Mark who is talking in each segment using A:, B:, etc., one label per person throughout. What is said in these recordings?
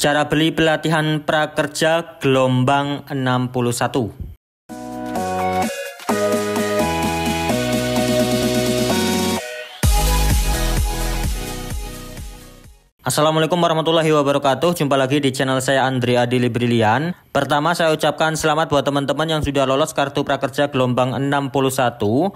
A: Cara beli pelatihan prakerja gelombang 61. Assalamualaikum warahmatullahi wabarakatuh. Jumpa lagi di channel saya Andri Adili Brilian. Pertama saya ucapkan selamat buat teman-teman yang sudah lolos kartu prakerja gelombang 61.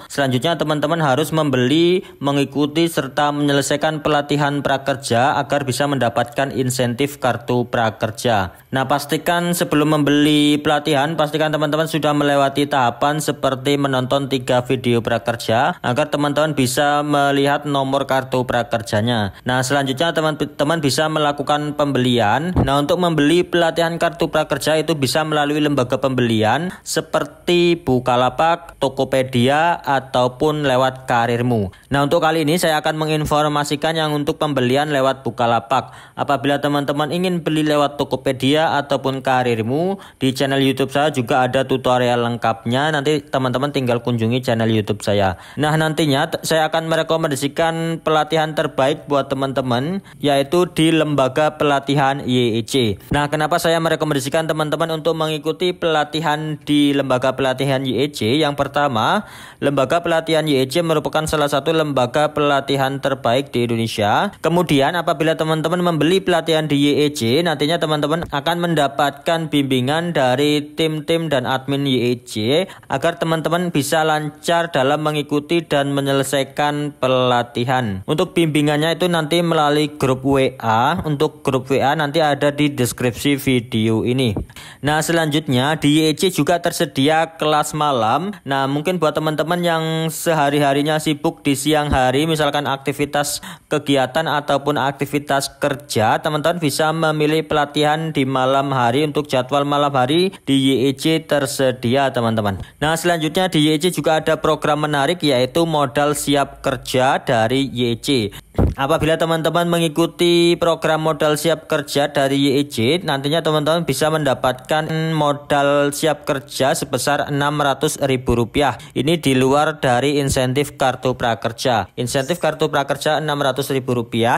A: Selanjutnya teman-teman harus membeli, mengikuti serta menyelesaikan pelatihan prakerja agar bisa mendapatkan insentif kartu prakerja. Nah, pastikan sebelum membeli pelatihan pastikan teman-teman sudah melewati tahapan seperti menonton 3 video prakerja agar teman-teman bisa melihat nomor kartu prakerjanya. Nah, selanjutnya teman-teman bisa melakukan pembelian. Nah, untuk membeli pelatihan kartu prakerja itu bisa melalui lembaga pembelian seperti Bukalapak, Tokopedia, ataupun lewat karirmu. Nah untuk kali ini saya akan menginformasikan yang untuk pembelian lewat Bukalapak. Apabila teman-teman ingin beli lewat Tokopedia ataupun karirmu, di channel YouTube saya juga ada tutorial lengkapnya. Nanti teman-teman tinggal kunjungi channel YouTube saya. Nah nantinya saya akan merekomendasikan pelatihan terbaik buat teman-teman, yaitu di lembaga pelatihan YEC. Nah kenapa saya merekomendasikan teman-teman teman-teman untuk mengikuti pelatihan di lembaga pelatihan YEC. Yang pertama, lembaga pelatihan YEC merupakan salah satu lembaga pelatihan terbaik di Indonesia. Kemudian apabila teman-teman membeli pelatihan di YEC, nantinya teman-teman akan mendapatkan bimbingan dari tim-tim dan admin YEC agar teman-teman bisa lancar dalam mengikuti dan menyelesaikan pelatihan. Untuk bimbingannya itu nanti melalui grup WA. Untuk grup WA nanti ada di deskripsi video ini. Nah, selanjutnya di YC e juga tersedia kelas malam. Nah, mungkin buat teman-teman yang sehari-harinya sibuk di siang hari, misalkan aktivitas kegiatan ataupun aktivitas kerja, teman-teman bisa memilih pelatihan di malam hari untuk jadwal malam hari di YEC tersedia, teman-teman. Nah, selanjutnya di YEC juga ada program menarik yaitu modal siap kerja dari YEC. Apabila teman-teman mengikuti program modal siap kerja dari YIJ, nantinya teman-teman bisa mendapatkan modal siap kerja sebesar Rp600.000. Ini di luar dari insentif kartu prakerja. Insentif kartu prakerja Rp600.000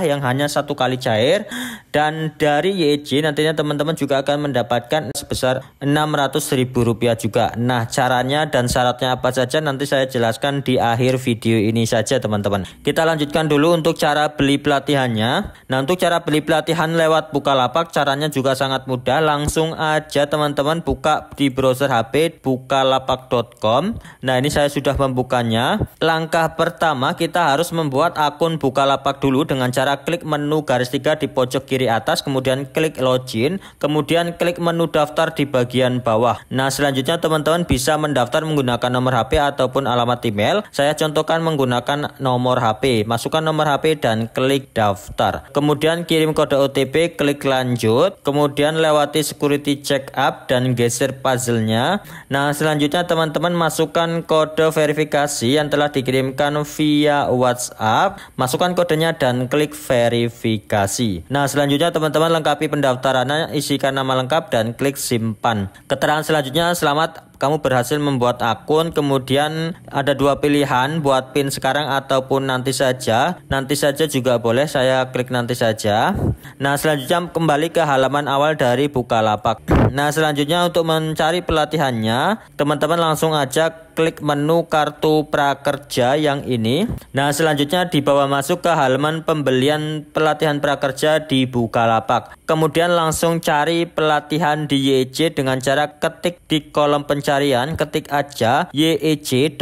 A: yang hanya satu kali cair dan dari YIJ nantinya teman-teman juga akan mendapatkan sebesar Rp600.000 juga. Nah, caranya dan syaratnya apa saja nanti saya jelaskan di akhir video ini saja, teman-teman. Kita lanjutkan dulu untuk cara beli pelatihannya. Nah untuk cara beli pelatihan lewat Bukalapak caranya juga sangat mudah. Langsung aja teman-teman buka di browser HP bukalapak.com. Nah ini saya sudah membukanya. Langkah pertama kita harus membuat akun Bukalapak dulu dengan cara klik menu garis tiga di pojok kiri atas, kemudian klik login, kemudian klik menu daftar di bagian bawah. Nah selanjutnya teman-teman bisa mendaftar menggunakan nomor HP ataupun alamat email. Saya contohkan menggunakan nomor HP. Masukkan nomor HP dan klik daftar. Kemudian kirim kode OTP, klik lanjut, kemudian lewati security check up dan geser puzzle-nya. Nah, selanjutnya teman-teman masukkan kode verifikasi yang telah dikirimkan via WhatsApp. Masukkan kodenya dan klik verifikasi. Nah, selanjutnya teman-teman lengkapi pendaftarannya, isikan nama lengkap dan klik simpan. Keterangan selanjutnya selamat kamu berhasil membuat akun kemudian ada dua pilihan buat pin sekarang ataupun nanti saja nanti saja juga boleh saya klik nanti saja nah selanjutnya kembali ke halaman awal dari Bukalapak nah selanjutnya untuk mencari pelatihannya teman-teman langsung aja klik menu kartu prakerja yang ini. Nah, selanjutnya dibawa masuk ke halaman pembelian pelatihan prakerja di Bukalapak. Kemudian langsung cari pelatihan di YC dengan cara ketik di kolom pencarian pencarian ketik aja yec.co.id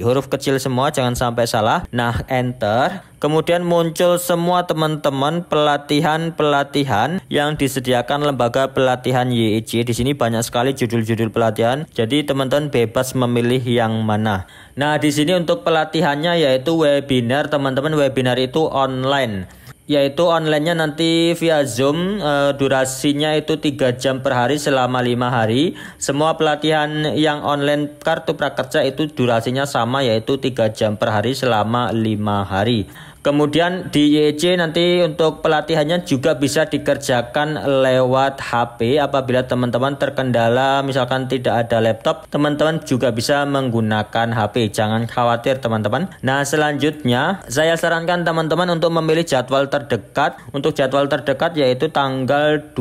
A: huruf kecil semua jangan sampai salah nah enter Kemudian muncul semua teman-teman pelatihan-pelatihan yang disediakan lembaga pelatihan yec Di sini banyak sekali judul-judul pelatihan. Jadi teman-teman bebas memilih yang mana. Nah, di sini untuk pelatihannya yaitu webinar. Teman-teman webinar itu online yaitu onlinenya nanti via Zoom uh, durasinya itu 3 jam per hari selama 5 hari semua pelatihan yang online kartu prakerja itu durasinya sama yaitu 3 jam per hari selama 5 hari Kemudian di YC nanti untuk pelatihannya juga bisa dikerjakan lewat HP apabila teman-teman terkendala misalkan tidak ada laptop, teman-teman juga bisa menggunakan HP. Jangan khawatir teman-teman. Nah, selanjutnya saya sarankan teman-teman untuk memilih jadwal terdekat. Untuk jadwal terdekat yaitu tanggal 2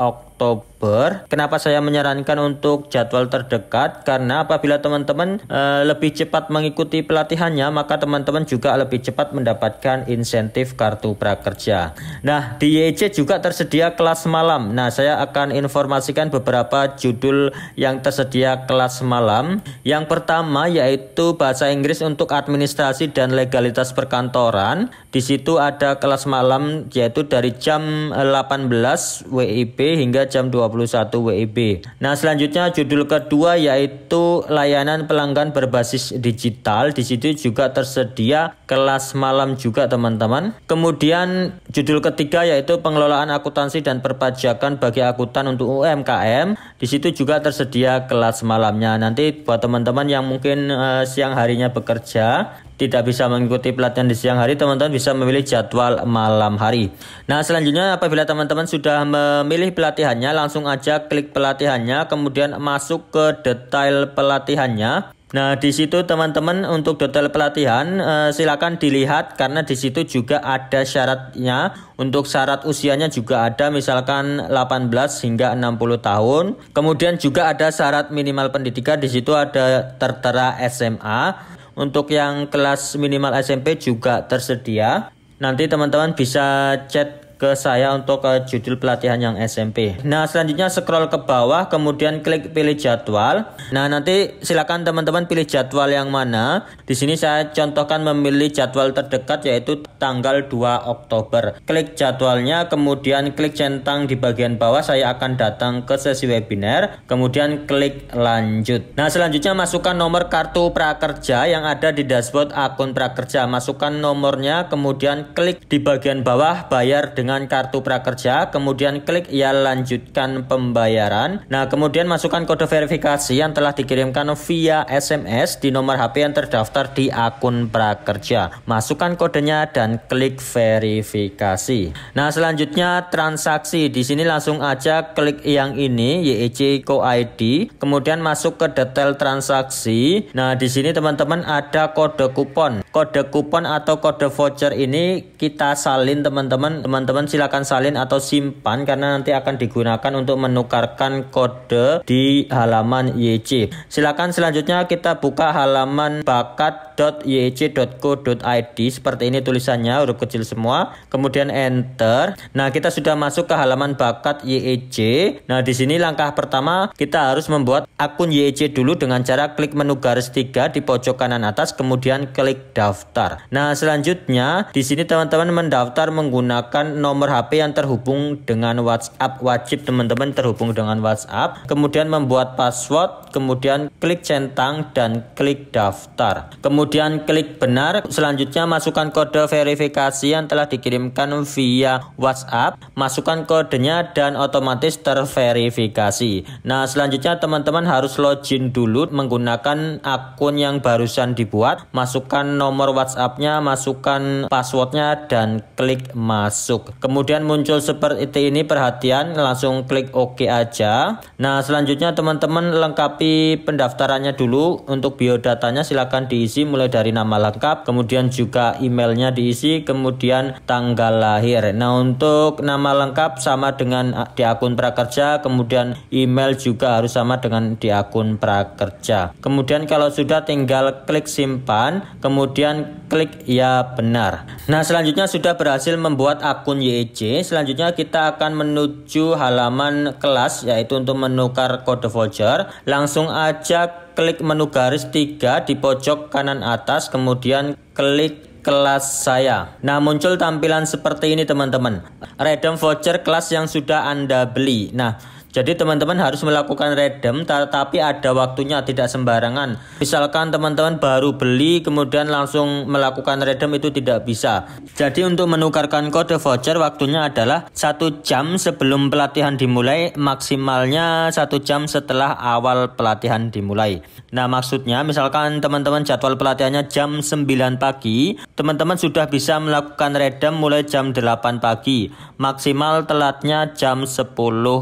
A: Oktober Oktober. Kenapa saya menyarankan untuk jadwal terdekat? Karena apabila teman-teman e, lebih cepat mengikuti pelatihannya, maka teman-teman juga lebih cepat mendapatkan insentif kartu prakerja. Nah, di YC juga tersedia kelas malam. Nah, saya akan informasikan beberapa judul yang tersedia kelas malam. Yang pertama yaitu bahasa Inggris untuk administrasi dan legalitas perkantoran. Di situ ada kelas malam yaitu dari jam 18 eh, WIB hingga jam 20 WIB. Nah, selanjutnya judul kedua yaitu layanan pelanggan berbasis digital. Di situ juga tersedia kelas malam juga, teman-teman. Kemudian judul ketiga yaitu pengelolaan akuntansi dan perpajakan bagi akuntan untuk UMKM. Di situ juga tersedia kelas malamnya. Nanti buat teman-teman yang mungkin uh, siang harinya bekerja tidak bisa mengikuti pelatihan di siang hari, teman-teman bisa memilih jadwal malam hari. Nah, selanjutnya apabila teman-teman sudah memilih pelatihannya, langsung aja klik pelatihannya, kemudian masuk ke detail pelatihannya. Nah, di situ teman-teman untuk detail pelatihan eh, silakan dilihat karena di situ juga ada syaratnya. Untuk syarat usianya juga ada misalkan 18 hingga 60 tahun. Kemudian juga ada syarat minimal pendidikan di situ ada tertera SMA. Untuk yang kelas minimal SMP juga tersedia. Nanti teman-teman bisa chat ke saya untuk ke judul pelatihan yang SMP. Nah, selanjutnya scroll ke bawah, kemudian klik pilih jadwal. Nah, nanti silakan teman-teman pilih jadwal yang mana. Di sini saya contohkan memilih jadwal terdekat yaitu tanggal 2 Oktober. Klik jadwalnya, kemudian klik centang di bagian bawah saya akan datang ke sesi webinar, kemudian klik lanjut. Nah, selanjutnya masukkan nomor kartu prakerja yang ada di dashboard akun prakerja. Masukkan nomornya, kemudian klik di bagian bawah bayar dengan dengan kartu prakerja, kemudian klik ya lanjutkan pembayaran. Nah, kemudian masukkan kode verifikasi yang telah dikirimkan via SMS di nomor HP yang terdaftar di akun prakerja. Masukkan kodenya dan klik verifikasi. Nah, selanjutnya transaksi. Di sini langsung aja klik yang ini YEC Co ID, kemudian masuk ke detail transaksi. Nah, di sini teman-teman ada kode kupon. Kode kupon atau kode voucher ini kita salin teman-teman teman-teman teman-teman silakan salin atau simpan karena nanti akan digunakan untuk menukarkan kode di halaman YC. Silakan selanjutnya kita buka halaman bakat.yc.co.id seperti ini tulisannya huruf kecil semua. Kemudian enter. Nah, kita sudah masuk ke halaman bakat YEC. Nah, di sini langkah pertama kita harus membuat akun YEC dulu dengan cara klik menu garis 3 di pojok kanan atas kemudian klik daftar. Nah, selanjutnya di sini teman-teman mendaftar menggunakan nomor HP yang terhubung dengan WhatsApp wajib teman-teman terhubung dengan WhatsApp kemudian membuat password kemudian klik centang dan klik daftar kemudian klik benar selanjutnya masukkan kode verifikasi yang telah dikirimkan via WhatsApp masukkan kodenya dan otomatis terverifikasi nah selanjutnya teman-teman harus login dulu menggunakan akun yang barusan dibuat masukkan nomor WhatsAppnya masukkan passwordnya dan klik masuk Kemudian muncul seperti ini perhatian, langsung klik OK aja. Nah, selanjutnya teman-teman lengkapi pendaftarannya dulu. Untuk biodatanya silahkan diisi mulai dari nama lengkap, kemudian juga emailnya diisi, kemudian tanggal lahir. Nah, untuk nama lengkap sama dengan ah, di akun prakerja, kemudian email juga harus sama dengan di akun prakerja. Kemudian kalau sudah tinggal klik simpan, kemudian klik ya benar. Nah, selanjutnya sudah berhasil membuat akun YEC. Selanjutnya kita akan menuju halaman kelas yaitu untuk menukar kode voucher. Langsung aja klik menu garis 3 di pojok kanan atas kemudian klik kelas saya. Nah, muncul tampilan seperti ini teman-teman. Redem voucher kelas yang sudah Anda beli. Nah, jadi teman-teman harus melakukan redem tetapi ada waktunya tidak sembarangan. Misalkan teman-teman baru beli kemudian langsung melakukan redem itu tidak bisa. Jadi untuk menukarkan kode voucher waktunya adalah satu jam sebelum pelatihan dimulai maksimalnya satu jam setelah awal pelatihan dimulai. Nah maksudnya misalkan teman-teman jadwal pelatihannya jam 9 pagi teman-teman sudah bisa melakukan redem mulai jam 8 pagi maksimal telatnya jam 10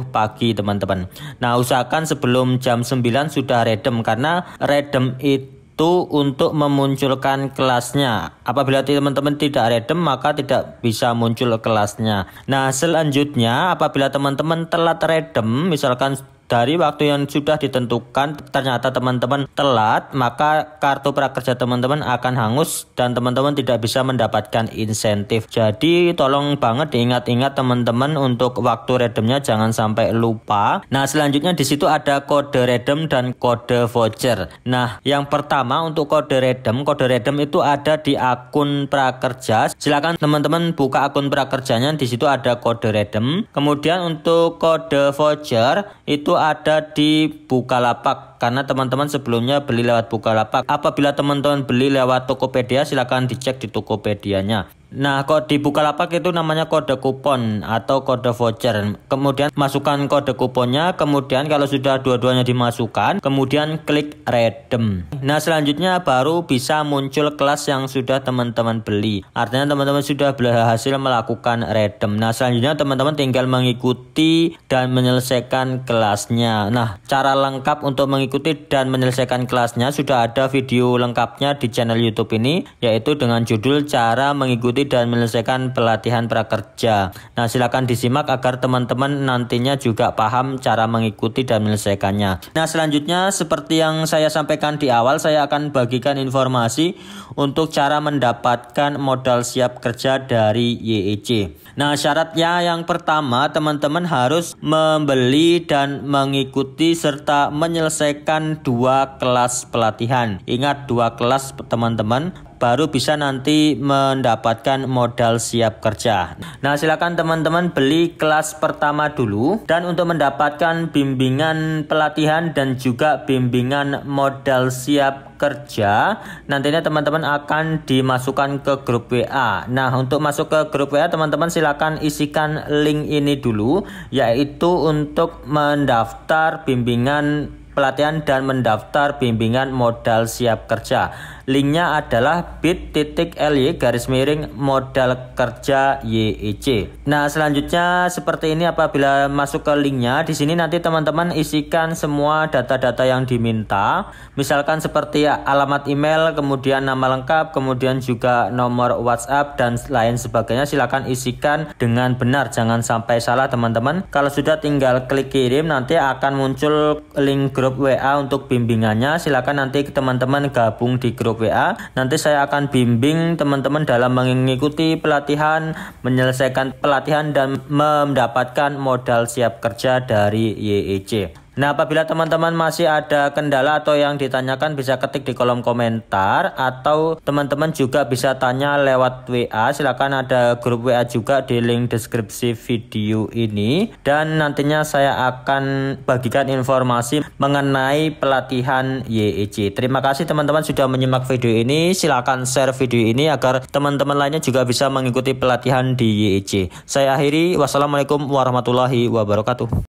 A: pagi teman-teman. Nah, usahakan sebelum jam 9 sudah redem karena redem itu itu untuk memunculkan kelasnya. Apabila teman-teman tidak redem, maka tidak bisa muncul kelasnya. Nah, selanjutnya apabila teman-teman telat redem, misalkan dari waktu yang sudah ditentukan ternyata teman-teman telat maka kartu prakerja teman-teman akan hangus dan teman-teman tidak bisa mendapatkan insentif jadi tolong banget diingat-ingat teman-teman untuk waktu redeemnya jangan sampai lupa nah selanjutnya di situ ada kode redeem dan kode voucher nah yang pertama untuk kode redeem, kode redeem itu ada di akun prakerja silakan teman-teman buka akun prakerjanya di situ ada kode redeem. kemudian untuk kode voucher itu itu ada di Bukalapak karena teman-teman sebelumnya beli lewat Bukalapak. Apabila teman-teman beli lewat Tokopedia silahkan dicek di Tokopedia nya Nah, kode di Bukalapak itu namanya kode kupon atau kode voucher. Kemudian masukkan kode kuponnya, kemudian kalau sudah dua-duanya dimasukkan, kemudian klik redeem. Nah, selanjutnya baru bisa muncul kelas yang sudah teman-teman beli. Artinya teman-teman sudah berhasil melakukan redeem. Nah, selanjutnya teman-teman tinggal mengikuti dan menyelesaikan kelasnya. Nah, cara lengkap untuk mengikuti dan menyelesaikan kelasnya sudah ada video lengkapnya di channel YouTube ini yaitu dengan judul cara mengikuti mengikuti dan menyelesaikan pelatihan prakerja. Nah, silakan disimak agar teman-teman nantinya juga paham cara mengikuti dan menyelesaikannya. Nah, selanjutnya seperti yang saya sampaikan di awal, saya akan bagikan informasi untuk cara mendapatkan modal siap kerja dari YEC. Nah, syaratnya yang pertama, teman-teman harus membeli dan mengikuti serta menyelesaikan dua kelas pelatihan. Ingat dua kelas teman-teman baru bisa nanti mendapatkan modal siap kerja. Nah, silakan teman-teman beli kelas pertama dulu dan untuk mendapatkan bimbingan pelatihan dan juga bimbingan modal siap kerja nantinya teman-teman akan dimasukkan ke grup WA. Nah, untuk masuk ke grup WA teman-teman silakan isikan link ini dulu yaitu untuk mendaftar bimbingan pelatihan dan mendaftar bimbingan modal siap kerja. Linknya adalah bit.ly garis miring modal kerja YEC. Nah, selanjutnya seperti ini apabila masuk ke linknya, di sini nanti teman-teman isikan semua data-data yang diminta. Misalkan seperti alamat email, kemudian nama lengkap, kemudian juga nomor WhatsApp dan lain sebagainya. Silakan isikan dengan benar, jangan sampai salah teman-teman. Kalau sudah tinggal klik kirim, nanti akan muncul link grup WA untuk bimbingannya. Silakan nanti teman-teman gabung di grup grup WA. Nanti saya akan bimbing teman-teman dalam mengikuti pelatihan, menyelesaikan pelatihan dan mendapatkan modal siap kerja dari YEC. Nah, apabila teman-teman masih ada kendala atau yang ditanyakan bisa ketik di kolom komentar atau teman-teman juga bisa tanya lewat WA. Silakan ada grup WA juga di link deskripsi video ini dan nantinya saya akan bagikan informasi mengenai pelatihan YEC. Terima kasih teman-teman sudah menyimak video ini. Silakan share video ini agar teman-teman lainnya juga bisa mengikuti pelatihan di YEC. Saya akhiri. Wassalamualaikum warahmatullahi wabarakatuh.